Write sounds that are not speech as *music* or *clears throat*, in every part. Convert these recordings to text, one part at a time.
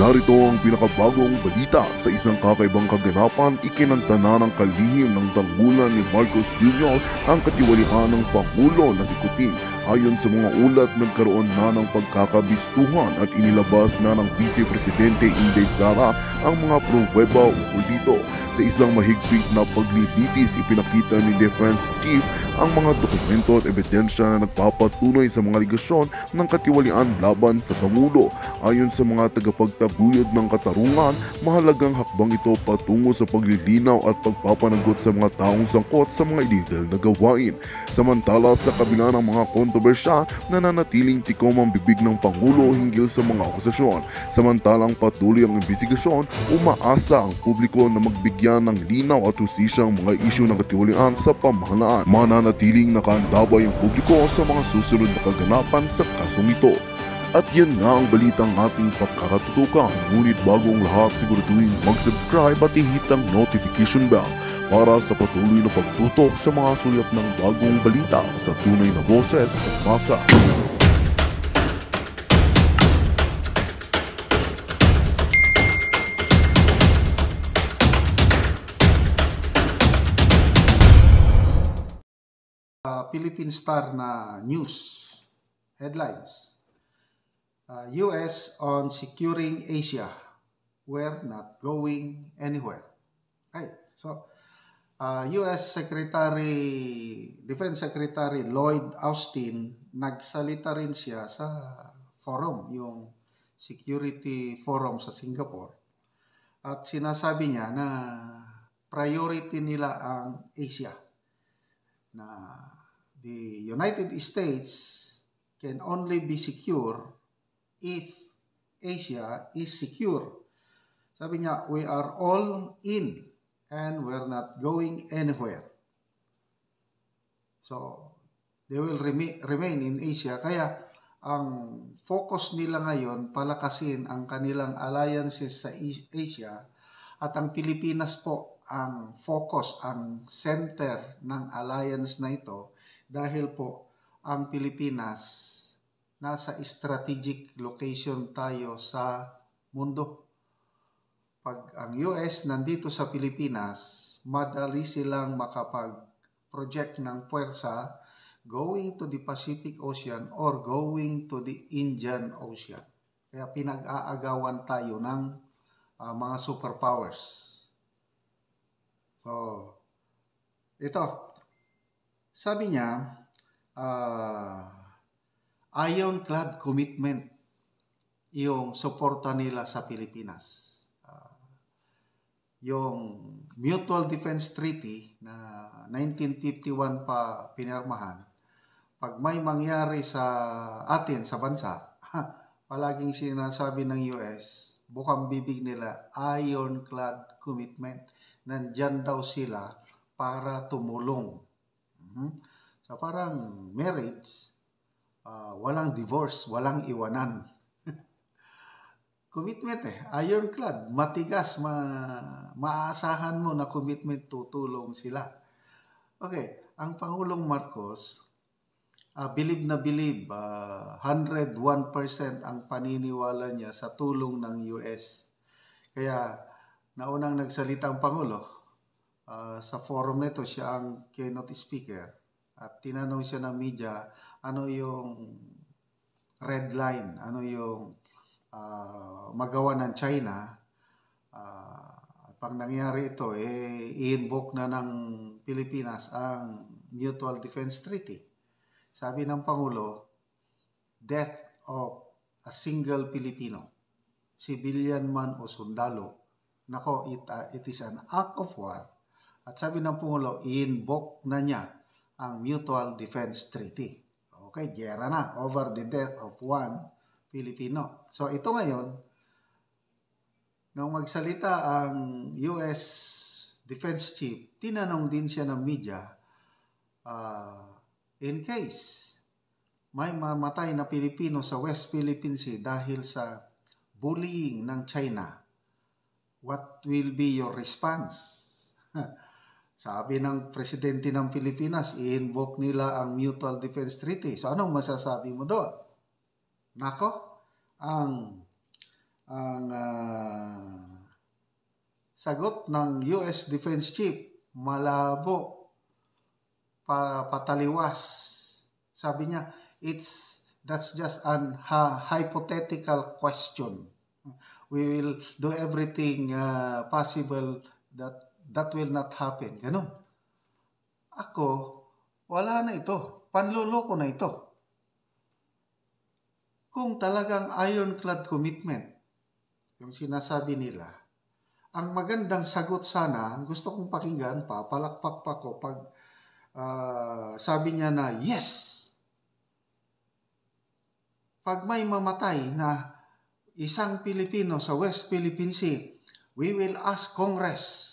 Narito ang pinakabagong balita sa isang kakaibang kaganapan ikinanta na ng kalihim ng tanggulan ni Marcos Jr. ang katiwalian ng Pangulo na si Kuting ayon sa mga ulat nagkaroon na ng pagkakabistuhan at inilabas na ng Vice Presidente Inday Sara ang mga pruweba ukol dito. Sa isang mahigpit na paglilitis ipinakita ni Defense Chief ang mga dokumento at ebidensya na nagpapatunay sa mga ligasyon ng katiwalian laban sa Pangulo. Ayon sa mga tagapagtaguyod ng katarungan, mahalagang hakbang ito patungo sa paglilinaw at pagpapanagot sa mga taong sangkot sa mga illegal na gawain. Samantala sa kabila ng mga kontrol October siya na nanatiling tikom ang bibig ng Pangulo hinggil sa mga akusasyon. Samantalang patuloy ang investigasyon, umaasa ang publiko na magbigyan ng linaw at husisya ang mga isyu ng katiwalian sa pamahalaan. Mananatiling nakaandabay ang publiko sa mga susunod na kaganapan sa kasong ito. At yan nga ang balitang ating pagkakatutukan. Ngunit bago ang lahat, siguraduhin mag-subscribe at ihit ang notification bell para sa patuloy na pagtutok sa mga sulyap ng bagong balita sa tunay na boses ng masa. Ah, Philippine Star na news headlines uh, US on securing Asia. We're not going anywhere. Okay, so uh, US Secretary, Defense Secretary Lloyd Austin, nagsalita rin siya sa forum, yung Security Forum sa Singapore. At sinasabi niya na priority nila ang Asia. Na the United States can only be secure if Asia is secure. Sabi niya, we are all in and we're not going anywhere. So, they will remain in Asia. Kaya, ang focus nila ngayon, palakasin ang kanilang alliances sa Asia at ang Pilipinas po ang focus, ang center ng alliance na ito dahil po ang Pilipinas nasa strategic location tayo sa mundo. Pag ang US nandito sa Pilipinas, madali silang makapag-project ng puwersa going to the Pacific Ocean or going to the Indian Ocean. Kaya pinag-aagawan tayo ng uh, mga superpowers. So, ito. Sabi niya, uh, ironclad commitment yung suporta nila sa Pilipinas. Uh, yung Mutual Defense Treaty na 1951 pa pinirmahan, pag may mangyari sa atin, sa bansa, *laughs* palaging sinasabi ng US, bukang bibig nila, ironclad commitment. Nandyan daw sila para tumulong. Mm-hmm. So parang marriage, uh, walang divorce, walang iwanan. *laughs* commitment eh, ironclad, matigas, ma maaasahan mo na commitment tutulong sila. Okay, ang Pangulong Marcos, uh, ah, believe na believe, uh, 101% ang paniniwala niya sa tulong ng US. Kaya naunang nagsalita ang Pangulo, uh, sa forum nito siya ang keynote speaker at tinanong siya ng media ano yung red line, ano yung uh, magawa ng China. Uh, pag nangyari ito, eh, i-invoke na ng Pilipinas ang Mutual Defense Treaty. Sabi ng Pangulo, death of a single Filipino, civilian man o sundalo, nako, it, uh, it is an act of war. At sabi ng Pangulo, i-invoke na niya ang Mutual Defense Treaty. Okay, gera na over the death of one Filipino. So ito ngayon, nung magsalita ang US Defense Chief, tinanong din siya ng media, uh, in case may mamatay na Pilipino sa West Philippine Sea dahil sa bullying ng China, what will be your response? *laughs* Sabi ng presidente ng Pilipinas, i-invoke nila ang Mutual Defense Treaty. So anong masasabi mo doon? Nako, ang ang uh, sagot ng US Defense Chief, malabo, pa, pataliwas. Sabi niya, it's that's just an ha, hypothetical question. We will do everything uh, possible that that will not happen. Ganon. Ako, wala na ito. Panluloko na ito. Kung talagang ironclad commitment, yung sinasabi nila, ang magandang sagot sana, gusto kong pakinggan pa, palakpak pa ko pag uh, sabi niya na yes. Pag may mamatay na isang Pilipino sa West Philippine Sea, we will ask Congress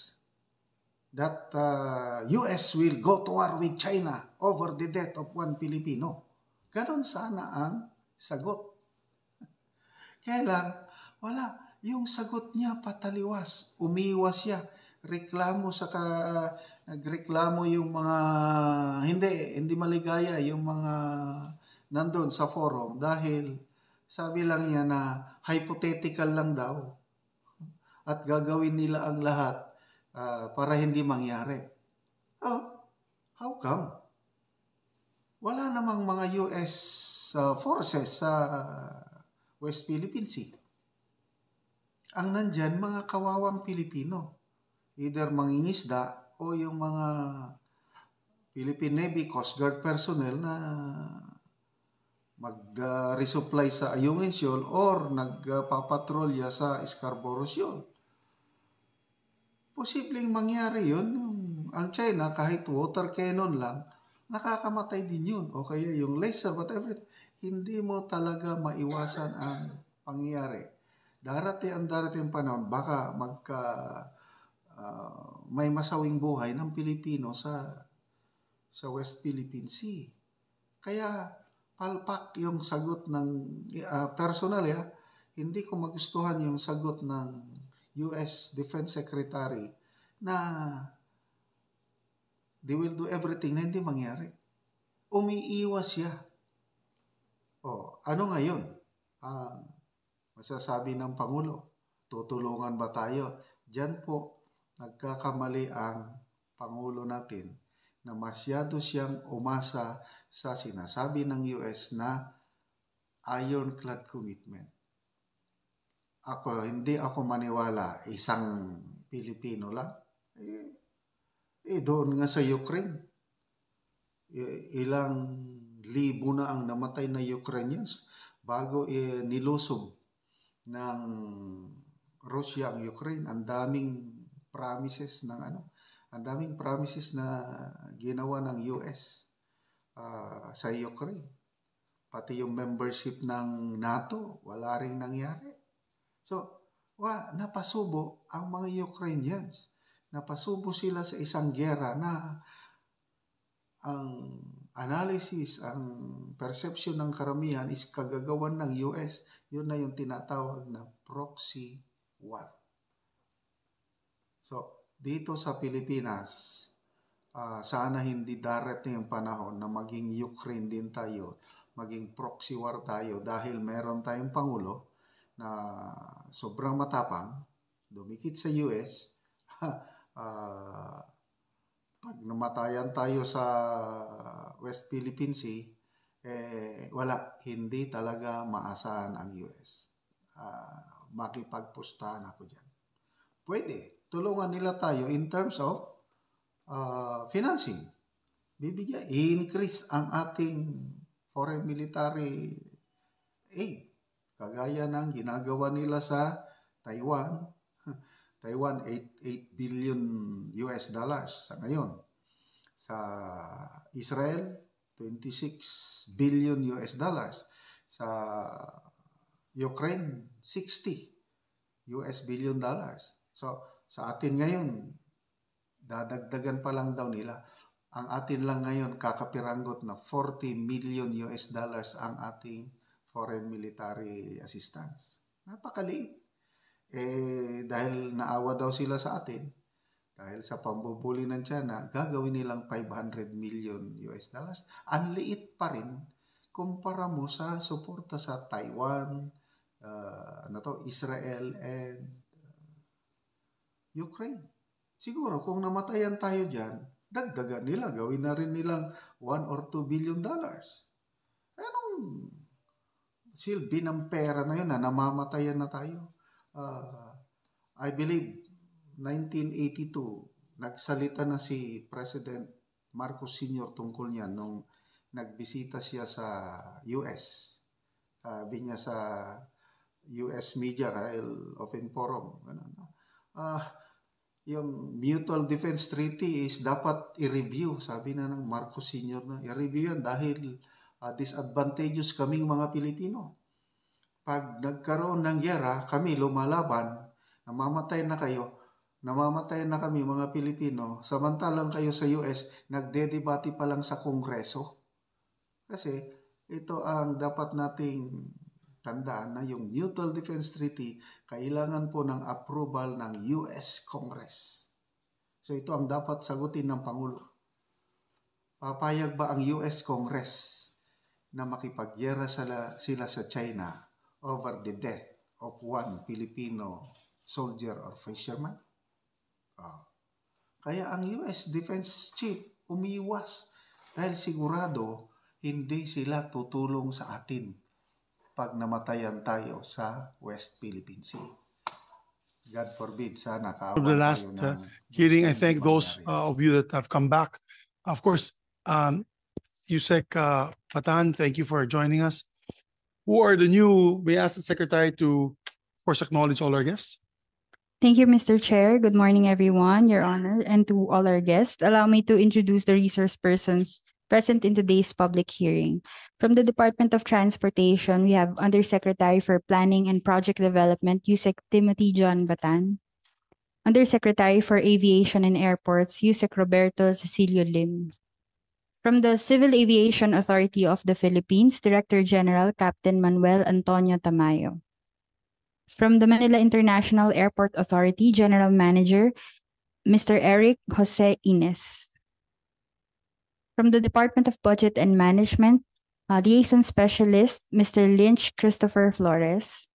that uh, US will go to war with China over the death of one Filipino. Ganon sana ang sagot. *laughs* Kaya wala. Yung sagot niya pataliwas, umiwas siya, reklamo sa ka, uh, nagreklamo yung mga hindi hindi maligaya yung mga nandoon sa forum dahil sabi lang niya na hypothetical lang daw at gagawin nila ang lahat uh, para hindi mangyari. Oh, how come? Wala namang mga US uh, ah, forces sa uh, West Philippine Sea. Ang nandyan, mga kawawang Pilipino. Either mangingisda o yung mga Philippine Navy Coast Guard personnel na mag-resupply uh, sa Ayungin Shoal or nagpapatrolya uh, sa Scarborough Shoal posibleng mangyari yun. Ang China, kahit water cannon lang, nakakamatay din yun. O kaya yung laser, whatever, hindi mo talaga maiwasan ang pangyayari. Darating ang darating panahon, baka magka, uh, may masawing buhay ng Pilipino sa sa West Philippine Sea. Kaya palpak yung sagot ng uh, personal ya. Hindi ko magustuhan yung sagot ng US Defense Secretary na they will do everything na hindi mangyari. Umiiwas siya. O, ano ngayon? Ah, masasabi ng Pangulo, tutulungan ba tayo? Diyan po, nagkakamali ang Pangulo natin na masyado siyang umasa sa sinasabi ng US na ironclad commitment ako, hindi ako maniwala, isang Pilipino lang, eh, eh doon nga sa Ukraine, eh, ilang libo na ang namatay na Ukrainians bago eh, nilusob ng Russia ang Ukraine. Ang daming promises ng ano, ang daming promises na ginawa ng US uh, ah, sa Ukraine. Pati yung membership ng NATO, wala rin nangyari. So, wa, napasubo ang mga Ukrainians. Napasubo sila sa isang gera na ang analysis, ang perception ng karamihan is kagagawan ng US. Yun na yung tinatawag na proxy war. So, dito sa Pilipinas, uh, sana hindi darating ang panahon na maging Ukraine din tayo, maging proxy war tayo dahil meron tayong Pangulo na sobrang matapang, dumikit sa US, uh, *laughs* ah, pag namatayan tayo sa West Philippine Sea, eh, wala, hindi talaga maasahan ang US. Uh, ah, makipagpustahan ako dyan. Pwede, tulungan nila tayo in terms of uh, financing. Bibigyan, i-increase ang ating foreign military aid Kagaya ng ginagawa nila sa Taiwan. *laughs* Taiwan 8, 8 billion US dollars sa ngayon. Sa Israel 26 billion US dollars. Sa Ukraine 60 US billion dollars. So sa atin ngayon dadagdagan pa lang daw nila. Ang atin lang ngayon kakapiranggot na 40 million US dollars ang ating foreign military assistance. Napakaliit. Eh, dahil naawa daw sila sa atin, dahil sa pambubuli ng China, gagawin nilang 500 million US dollars. Ang liit pa rin kumpara mo sa suporta sa Taiwan, uh, ano to, Israel, and uh, Ukraine. Siguro kung namatayan tayo dyan, dagdagan nila, gawin na rin nilang 1 or 2 billion dollars. Anong silbi ng pera na yun na ah. namamatayan na tayo. Uh, I believe 1982, nagsalita na si President Marcos Sr. tungkol niya nung nagbisita siya sa US. Ah, sabi uh, niya sa US media, Kyle Open Forum. Ganun. Uh, yung Mutual Defense Treaty is dapat i-review. Sabi na ng Marcos Sr. na i-review yan dahil uh, disadvantageous kaming mga Pilipino. Pag nagkaroon ng gera, kami lumalaban, namamatay na kayo, namamatay na kami mga Pilipino, samantalang kayo sa US, nagdedebate pa lang sa Kongreso. Kasi ito ang dapat nating tandaan na yung Mutual Defense Treaty, kailangan po ng approval ng US Congress. So ito ang dapat sagutin ng Pangulo. Papayag ba ang US Congress na makipagyera sila, sila sa China over the death of one Filipino soldier or fisherman? Oh. Kaya ang US Defense Chief umiwas dahil sigurado hindi sila tutulong sa atin pag namatayan tayo sa West Philippine Sea. God forbid, sana For the last uh, hearing, I thank those uh, of you that have come back. Of course, um, Yusek uh, Patan, thank you for joining us. Who are the new, we asked the secretary to first acknowledge all our guests. Thank you, Mr. Chair. Good morning, everyone, Your Honor, and to all our guests. Allow me to introduce the resource persons present in today's public hearing. From the Department of Transportation, we have Undersecretary for Planning and Project Development, Yusek Timothy John Batan. Undersecretary for Aviation and Airports, Yusek Roberto Cecilio Lim. From the Civil Aviation Authority of the Philippines, Director General Captain Manuel Antonio Tamayo. From the Manila International Airport Authority, General Manager Mr. Eric Jose Ines. From the Department of Budget and Management, uh, Liaison Specialist Mr. Lynch Christopher Flores.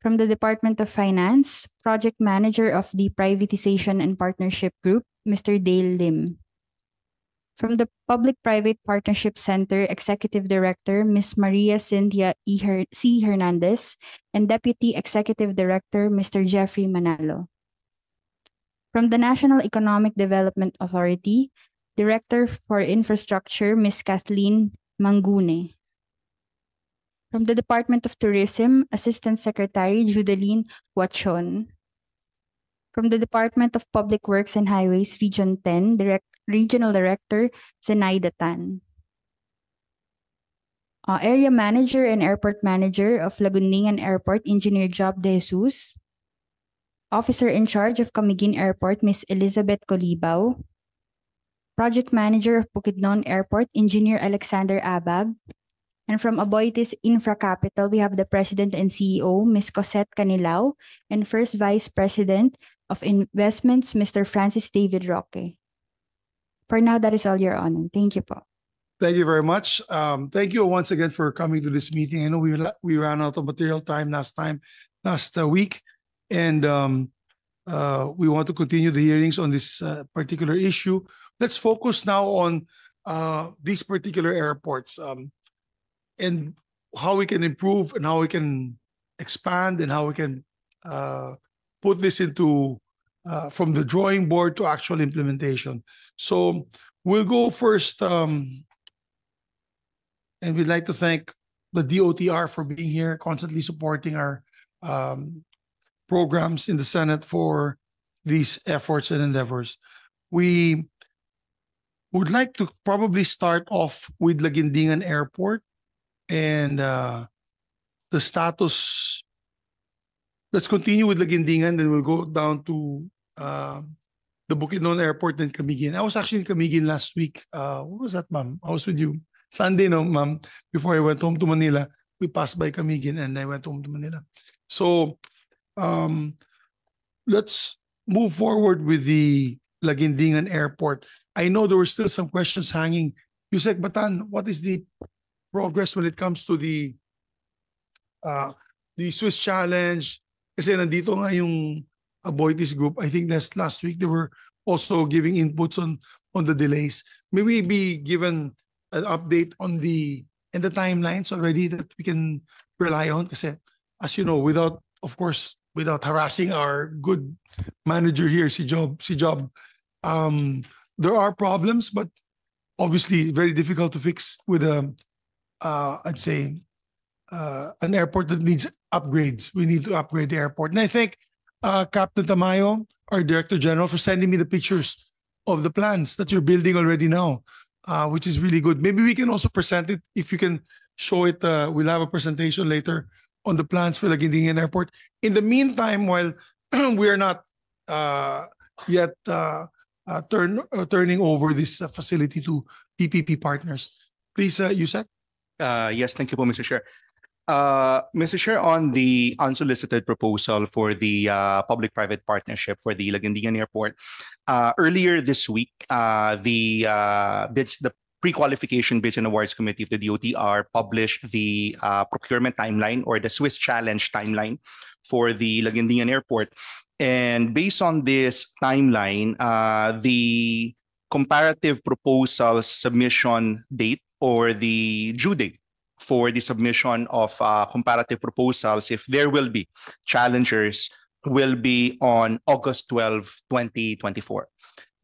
From the Department of Finance, Project Manager of the Privatization and Partnership Group, Mr. Dale Lim. From the Public Private Partnership Center, Executive Director Ms. Maria Cynthia e. Her C. Hernandez, and Deputy Executive Director Mr. Jeffrey Manalo. From the National Economic Development Authority, Director for Infrastructure Ms. Kathleen Mangune. From the Department of Tourism, Assistant Secretary Judeline Huachon. From the Department of Public Works and Highways, Region 10, Direct Regional Director, Zenaida Tan. Uh, Area Manager and Airport Manager of Lagundingan Airport, Engineer Job De Jesus. Officer in charge of Camiguin Airport, Ms. Elizabeth Colibao. Project Manager of Bukidnon Airport, Engineer Alexander Abag. And from Aboitiz Infra Capital, we have the President and CEO, Ms. Cosette Canilao, and First Vice President of Investments, Mr. Francis David Roque. For now, that is all, Your Honor. Thank you Paul. Thank you very much. Um, thank you once again for coming to this meeting. I know we we ran out of material time last time, last uh, week, and um, uh, we want to continue the hearings on this uh, particular issue. Let's focus now on uh, these particular airports um, and how we can improve and how we can expand and how we can uh, put this into uh, from the drawing board to actual implementation. So we'll go first, um, and we'd like to thank the DOTR for being here, constantly supporting our um, programs in the Senate for these efforts and endeavors. We would like to probably start off with Lagindingan Airport and uh, the status let's continue with Lagindingan, then we'll go down to uh, the Bukidnon Airport, then Camiguin. I was actually in Camiguin last week. Uh, what was that, ma'am? I was with you. Sunday, no, ma'am? Before I went home to Manila, we passed by Camiguin and I went home to Manila. So um, let's move forward with the Lagindingan Airport. I know there were still some questions hanging. Yusek Batan, what is the progress when it comes to the uh, the Swiss Challenge, Kasi nandito nga yung Aboitis group. I think last last week they were also giving inputs on on the delays. May we be given an update on the and the timelines already that we can rely on? Kasi as you know, without of course without harassing our good manager here, si Job, si Job, um, there are problems, but obviously very difficult to fix with a um, uh, I'd say uh, an airport that needs upgrades. We need to upgrade the airport. And I thank uh, Captain Tamayo, our Director General, for sending me the pictures of the plans that you're building already now, uh, which is really good. Maybe we can also present it if you can show it. Uh, we'll have a presentation later on the plans for the Gindingan Airport. In the meantime, while *clears throat* we are not uh, yet uh, uh, turn, turning over this facility to PPP partners, please, uh, Yusek. yes, thank you, Mr. Chair. Uh, Mr. Chair, on the unsolicited proposal for the uh, public-private partnership for the Lagandigan Airport, uh, earlier this week, uh, the uh, bids, the pre-qualification bids and awards committee of the DOTR published the uh, procurement timeline or the Swiss challenge timeline for the Lagandigan Airport. And based on this timeline, the comparative proposal submission date or the due date for the submission of uh, comparative proposals, if there will be challengers, will be on August 12, 2024.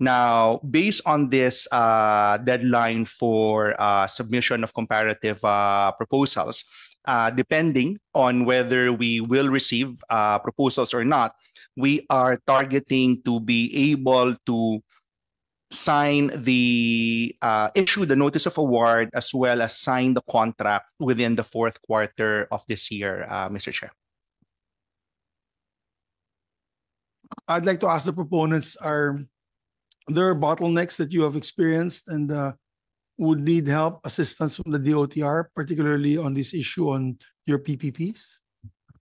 Now, based on this uh, deadline for uh, submission of comparative uh, proposals, uh, depending on whether we will receive uh, proposals or not, we are targeting to be able to sign the uh, issue the notice of award as well as sign the contract within the fourth quarter of this year, uh, Mr. Chair. I'd like to ask the proponents: Are there bottlenecks that you have experienced and uh, would need help assistance from the DOTR, particularly on this issue on your PPPs?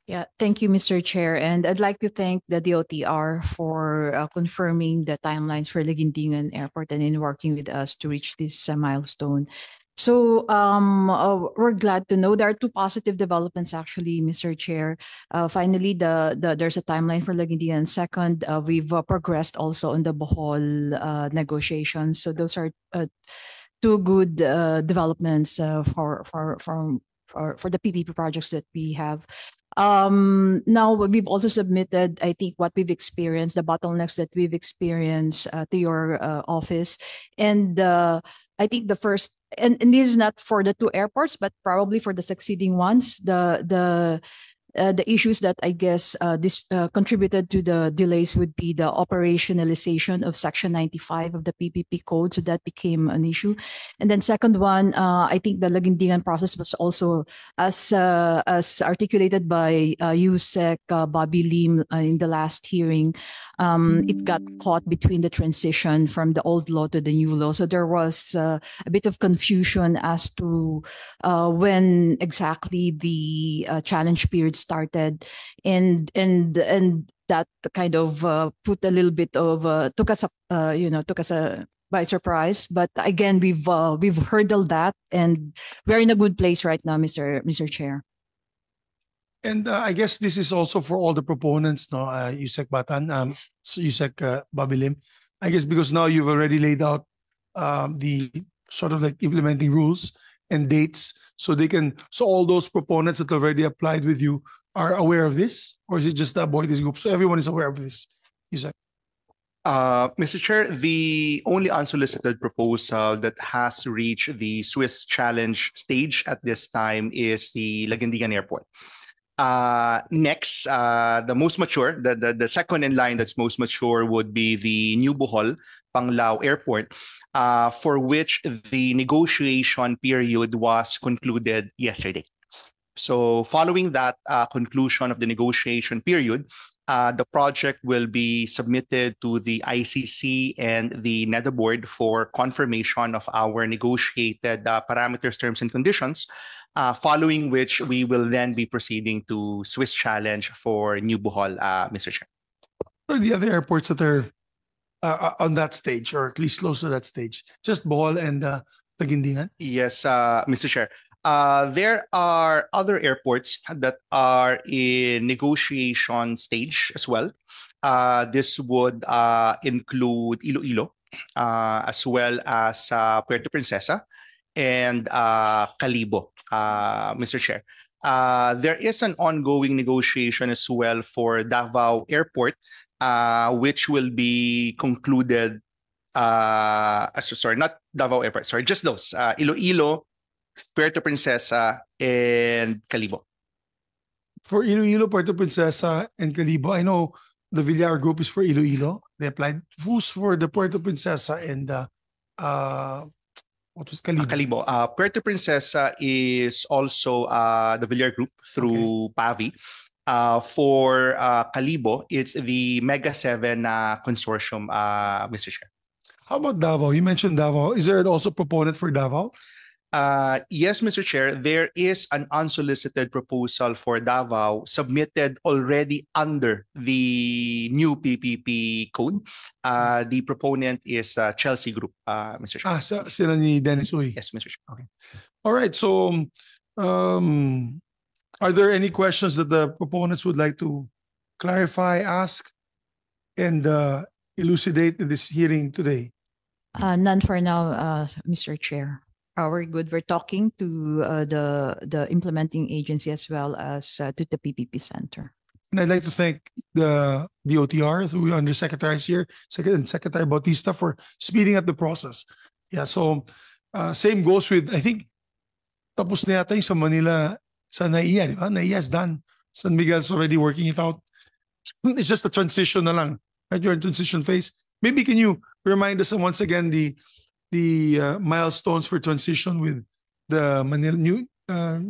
Yeah, thank you, Mr. Chair. And I'd like to thank the DOTR for uh, confirming the timelines for Ligindingan Airport and in working with us to reach this uh, milestone. So um, uh, we're glad to know there are two positive developments, actually, Mr. Chair. Uh, finally, the, the there's a timeline for Lagindian. Second, uh, we've uh, progressed also on the Bohol uh, negotiations. So those are uh, two good developments for for for, for the PPP projects that we have. Um, now we've also submitted, I think, what we've experienced, the bottlenecks that we've experienced uh, to your uh, office, and uh, I think the first, and, and this is not for the two airports, but probably for the succeeding ones, the the uh, the issues that I guess uh, this uh, contributed to the delays would be the operationalization of Section 95 of the PPP code. So that became an issue. And then second one, uh, I think the Lagindingan process was also as uh, as articulated by uh, USEC Bobby Lim in the last hearing. Um, it got caught between the transition from the old law to the new law. So there was a bit of confusion as to when exactly the challenge period started and and and that kind of uh, put a little bit of uh, took us uh, you know took us a uh, by surprise but again we've uh, we've hurdled that and we're in a good place right now mr mr chair and uh, i guess this is also for all the proponents no uh, Yusek Batan um Yusek Babilim I guess because now you've already laid out um, the sort of like implementing rules and dates so they can so all those proponents that already applied with you are aware of this or is it just that boy this group so everyone is aware of this Isaac? Uh, Mr. Chair, the only unsolicited proposal that has reached the Swiss challenge stage at this time is the Lagandigan Airport. Uh, next, uh, the most mature, the, the, the second in line that's most mature would be the New Bohol Panglao Airport uh, for which the negotiation period was concluded yesterday. So, following that uh, conclusion of the negotiation period, uh, the project will be submitted to the ICC and the NEDA board for confirmation of our negotiated uh, parameters, terms, and conditions, uh, following which we will then be proceeding to Swiss Challenge for New Bohol, uh, Mr. Chair. What are the other airports that are uh, uh, on that stage or at least close to that stage? Just Bohol and uh, Pagindingan? Yes, uh, Mr. Chair. Uh, there are other airports that are in negotiation stage as well. Uh, this would uh, include Iloilo, uh, as well as uh, Puerto Princesa and uh, Calibo, uh, Mr. Chair. Uh, there is an ongoing negotiation as well for Davao Airport uh, which will be concluded. Uh, sorry, not Davao Airport. Sorry, just those uh, Iloilo, Puerto Princesa, and Calibo. For Iloilo, Puerto Princesa, and Calibo, I know the Villar group is for Iloilo. They applied. Who's for the Puerto Princesa and uh, uh what was Calibo? Uh, Calibo. Uh, Puerto Princesa is also uh, the Villar group through okay. Pavi uh, for uh, it's the Mega 7 uh, consortium, uh, Mr. Chair. How about Davao? You mentioned Davao. Is there also proponent for Davao? Uh, yes, Mr. Chair, there is an unsolicited proposal for Davao submitted already under the new PPP code. Uh, the proponent is uh, Chelsea Group, Mr. Chair. Ah, sa, sila ni Dennis Uy. Yes, Mr. Chair. Okay. All right. So, um, are there any questions that the proponents would like to clarify, ask, and uh, elucidate in this hearing today? Uh, none for now, uh, Mr. Chair. Uh, we're good. We're talking to uh, the the implementing agency as well as uh, to the PPP center. And I'd like to thank the the OTR through undersecretaries here, Secretary, Secretary Bautista for speeding up the process. Yeah, so uh, same goes with I think tapos na yata yung sa Manila sa NAIA, di ba? NAIA is done. San Miguel's already working it out. *laughs* It's just a transition na lang. Right? You're in transition phase. Maybe can you remind us once again the the uh, milestones for transition with the Manila new uh,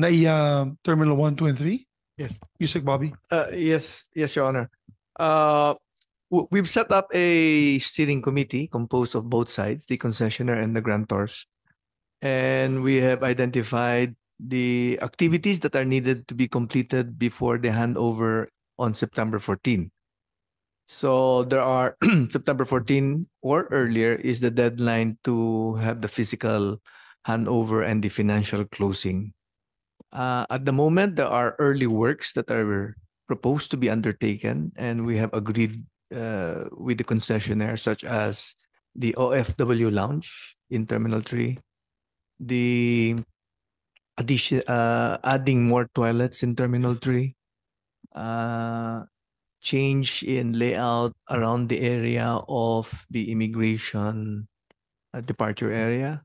NAIA Terminal 1, 2, and 3? Yes. Yusek Bobby? Uh, yes, yes, Your Honor. Uh, we've set up a steering committee composed of both sides, the concessionaire and the grantors. And we have identified the activities that are needed to be completed before the handover on September 14. So there are *clears throat* September 14 or earlier is the deadline to have the physical handover and the financial closing. Uh, at the moment, there are early works that are proposed to be undertaken, and we have agreed uh, with the concessionaire, such as the OFW lounge in Terminal 3, the addition, uh, adding more toilets in Terminal 3, uh, change in layout around the area of the immigration uh, departure area,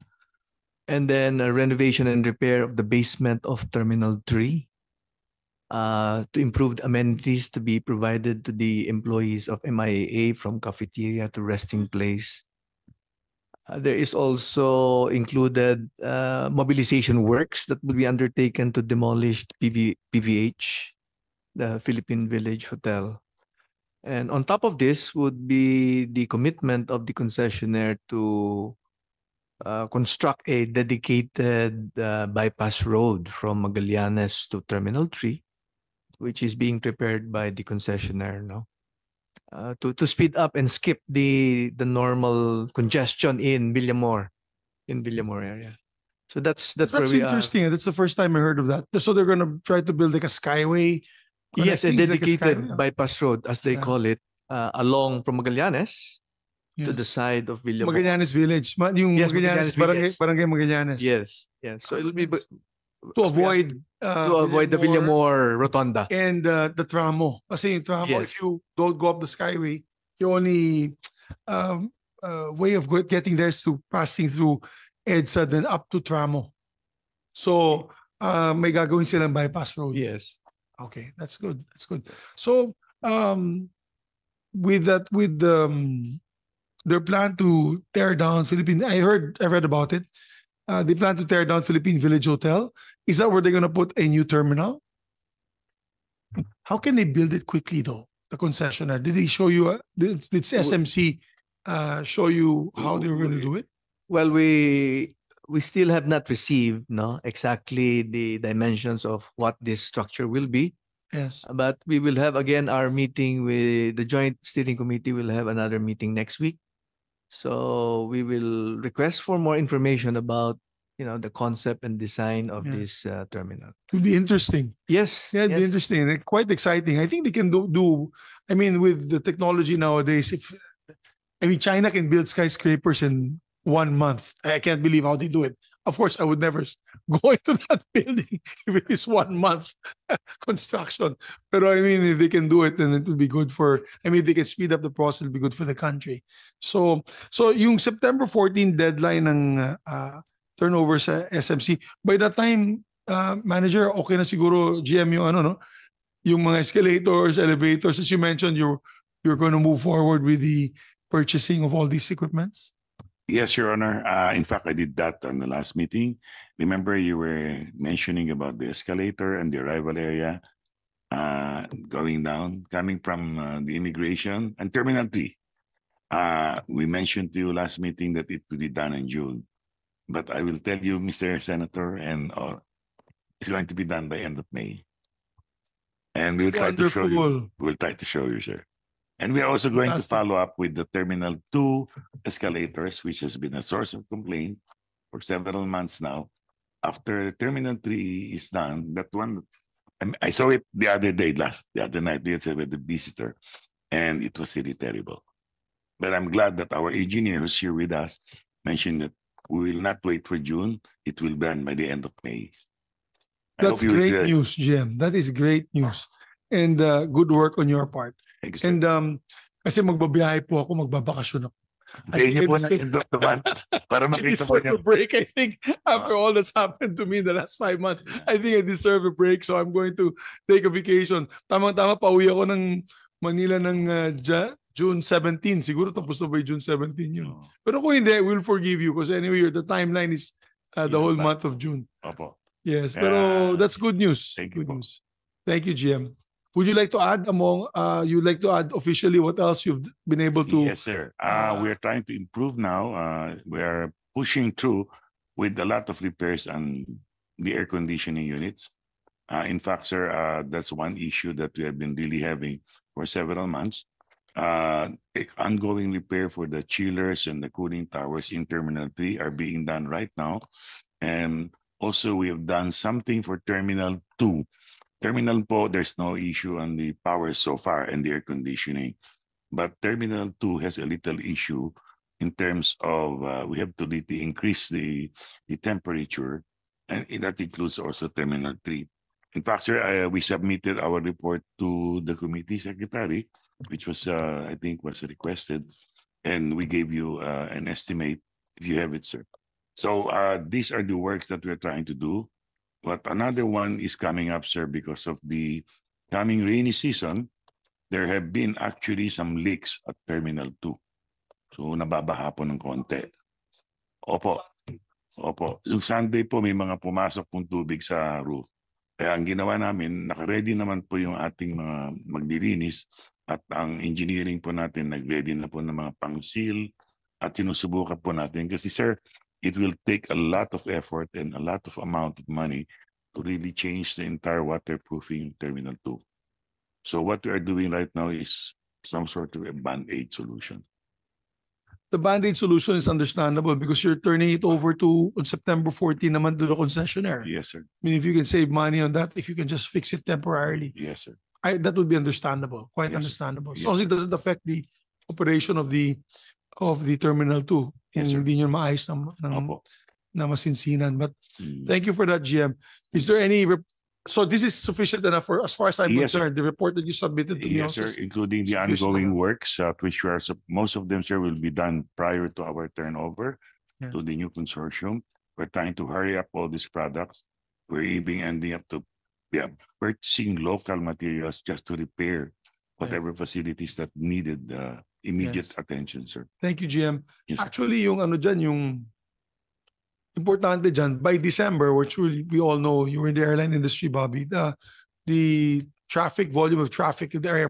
and then a renovation and repair of the basement of Terminal 3. Uh, to improve the amenities to be provided to the employees of MIAA from cafeteria to resting place uh, there is also included uh, mobilization works that will be undertaken to demolish PV, PVH, the Philippine Village Hotel. And on top of this would be the commitment of the concessionaire to uh, construct a dedicated uh, bypass road from Magallanes to Terminal 3, which is being prepared by the concessionaire. No? Uh, to to speed up and skip the the normal congestion in Villamor, in Villamor area. So that's that's, that's interesting. That's the first time I heard of that. So they're gonna try to build like a skyway. Yes, a dedicated like a bypass road, as they yeah. call it, uh, along from Magallanes to the side of Villamor. Magallanes Village, yung yes, Magallanes, Magallanes Barangay, Barangay Magallanes. Yes, yes. So it'll be to avoid uh, to avoid the Villamore Rotunda and uh, the Tramo. Kasi yung Tramo, yes. if you don't go up the Skyway, your only um, uh, way of getting there is to passing through EDSA then up to Tramo. So uh, may gagawin silang bypass road. Yes. Okay, that's good. That's good. So um, with that, with um, their plan to tear down Philippine, I heard, I read about it. Uh, they plan to tear down Philippine Village Hotel. Is that where they're going to put a new terminal? How can they build it quickly, though? The concessionaire did they show you? Uh, did, did SMC uh, show you how they were going to do it? Well, we we still have not received no exactly the dimensions of what this structure will be. Yes. But we will have again our meeting with the joint steering committee. We'll have another meeting next week so we will request for more information about you know the concept and design of yeah. this uh, terminal. It would be interesting. Yes, yeah, it'd yes. be interesting and quite exciting. I think they can do, do. I mean, with the technology nowadays, if I mean China can build skyscrapers in one month, I can't believe how they do it. Of course, I would never *laughs* go into that *laughs* building if it is one month *laughs* construction. But I mean, if they can do it, then it will be good for, I mean, if they can speed up the process, it'll be good for the country. So, so yung September 14 deadline ng uh, uh turnover sa SMC, by that time, uh, manager, okay na siguro GM yung ano, no? Yung mga escalators, elevators, as you mentioned, you're, you're going to move forward with the purchasing of all these equipments? Yes, Your Honor. Uh, in fact, I did that on the last meeting. Remember, you were mentioning about the escalator and the arrival area uh, going down, coming from uh, the immigration and Terminal 3. Uh, we mentioned to you last meeting that it will be done in June. But I will tell you, Mr. Senator, and uh, it's going to be done by end of May. And we'll Wonderful. try to show you. We'll try to show you, sir. And we are also going to follow up with the Terminal 2 escalators, which has been a source of complaint for several months now. After Terminal 3 is done, that one, I saw it the other day, last the other night, we had with the visitor, and it was really terrible. But I'm glad that our engineer who's here with us mentioned that we will not wait for June. It will be done by the end of May. I That's great news, Jim. That is great news. And uh, good work on your part. Exactly. And um, kasi magbabiyahe po ako, magbabakasyon ako. Day niyo po na end of the month para *laughs* makita po niyo. I a break, I think. After ah. all that's happened to me in the last five months, I think I deserve a break. So I'm going to take a vacation. Tamang-tama, pauwi ako ng Manila ng uh, June 17. Siguro tapos na ba June 17 yun. Oh. Pero kung hindi, we'll forgive you because anyway, the timeline is uh, the yeah, whole month of June. Opo. Yes, pero uh, that's good news. Thank good you. News. Thank you, GM. Would you like to add among uh, you'd like to add officially what else you've been able to? Yes, sir. Uh, uh, we are trying to improve now. Uh, we are pushing through with a lot of repairs on the air conditioning units. Uh, in fact, sir, uh, that's one issue that we have been really having for several months. Uh, ongoing repair for the chillers and the cooling towers in Terminal 3 are being done right now. And also, we have done something for Terminal 2 Terminal po, there's no issue on the power so far and the air conditioning. But Terminal 2 has a little issue in terms of uh, we have to increase the, the temperature, and that includes also Terminal 3. In fact, sir, I, we submitted our report to the committee secretary, which was, uh, I think, was requested, and we gave you uh, an estimate if you have it, sir. So uh, these are the works that we're trying to do. But another one is coming up, sir, because of the coming rainy season, there have been actually some leaks at Terminal 2. So nababaha po ng konti. Opo. Opo. Yung Sunday po may mga pumasok pong tubig sa roof. Kaya ang ginawa namin, nakaready naman po yung ating mga maglilinis at ang engineering po natin nagready na po ng mga pang-seal at sinusubukan po natin. Kasi sir, it will take a lot of effort and a lot of amount of money to really change the entire waterproofing Terminal too. So what we are doing right now is some sort of a band-aid solution. The band-aid solution is understandable because you're turning it over to on September 14 naman to the concessionaire. Yes, sir. I mean, if you can save money on that, if you can just fix it temporarily. Yes, sir. I, that would be understandable, quite yes, understandable. As long as it doesn't affect the operation of the of the Terminal 2. Yes, sir. Hindi nyo maayos ng, ng, But hmm. thank you for that, GM. Is there any... so this is sufficient enough for, as far as I'm yes, concerned, sir. the report that you submitted to me. Yes, sir, including the ongoing enough. works, uh, which we are, most of them, sir, will be done prior to our turnover yes. to the new consortium. We're trying to hurry up all these products. We're even ending up to yeah, purchasing local materials just to repair whatever yes. facilities that needed uh, immediate yes. attention, sir. Thank you, GM. Yes, sir. Actually, yung ano dyan, yung importante dyan, by December, which we, we all know, you were in the airline industry, Bobby, the, the traffic volume of traffic in the